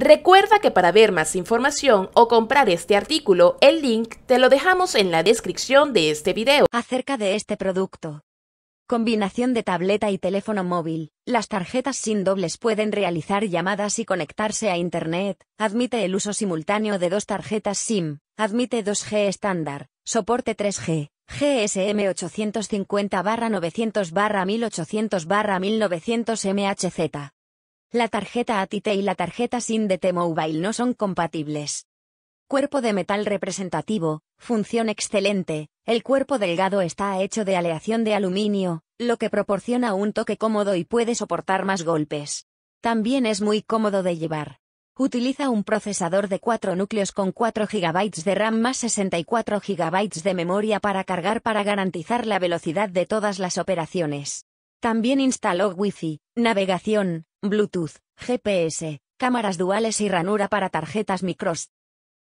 Recuerda que para ver más información o comprar este artículo, el link te lo dejamos en la descripción de este video. Acerca de este producto. Combinación de tableta y teléfono móvil. Las tarjetas sin dobles pueden realizar llamadas y conectarse a Internet. Admite el uso simultáneo de dos tarjetas SIM. Admite 2G estándar. Soporte 3G. GSM 850-900-1800-1900 MHz. La tarjeta ATT y la tarjeta SIM de T-Mobile no son compatibles. Cuerpo de metal representativo, función excelente, el cuerpo delgado está hecho de aleación de aluminio, lo que proporciona un toque cómodo y puede soportar más golpes. También es muy cómodo de llevar. Utiliza un procesador de 4 núcleos con 4 GB de RAM más 64 GB de memoria para cargar para garantizar la velocidad de todas las operaciones. También instaló Wi-Fi, navegación, Bluetooth, GPS, cámaras duales y ranura para tarjetas micros.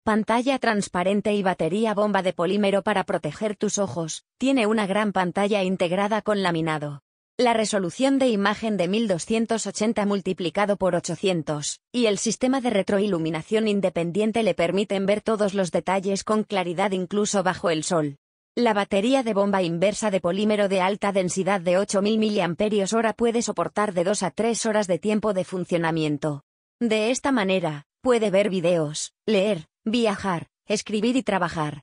Pantalla transparente y batería bomba de polímero para proteger tus ojos. Tiene una gran pantalla integrada con laminado. La resolución de imagen de 1280 multiplicado por 800, y el sistema de retroiluminación independiente le permiten ver todos los detalles con claridad incluso bajo el sol. La batería de bomba inversa de polímero de alta densidad de 8.000 mAh puede soportar de 2 a 3 horas de tiempo de funcionamiento. De esta manera, puede ver videos, leer, viajar, escribir y trabajar.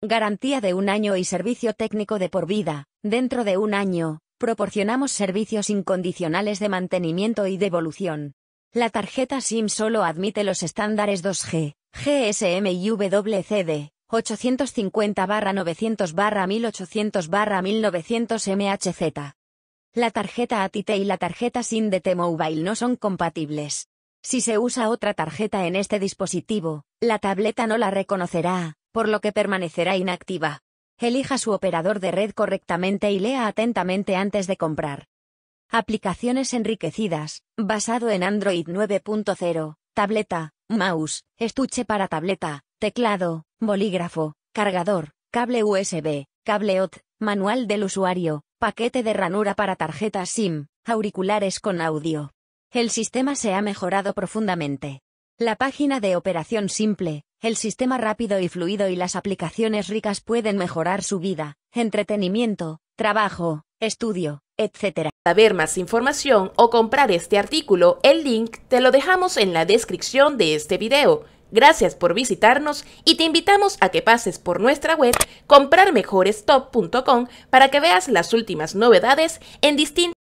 Garantía de un año y servicio técnico de por vida. Dentro de un año, proporcionamos servicios incondicionales de mantenimiento y devolución. La tarjeta SIM solo admite los estándares 2G, GSM y WCD. 850-900-1800-1900 MHZ. La tarjeta ATT y la tarjeta SIM de T-Mobile no son compatibles. Si se usa otra tarjeta en este dispositivo, la tableta no la reconocerá, por lo que permanecerá inactiva. Elija su operador de red correctamente y lea atentamente antes de comprar. Aplicaciones enriquecidas, basado en Android 9.0, tableta, mouse, estuche para tableta, teclado, bolígrafo, cargador, cable USB, cable OT, manual del usuario, paquete de ranura para tarjetas SIM, auriculares con audio. El sistema se ha mejorado profundamente. La página de operación simple, el sistema rápido y fluido y las aplicaciones ricas pueden mejorar su vida, entretenimiento, trabajo, estudio, etc. Para ver más información o comprar este artículo, el link te lo dejamos en la descripción de este video. Gracias por visitarnos y te invitamos a que pases por nuestra web comprarmejorestop.com para que veas las últimas novedades en distintos.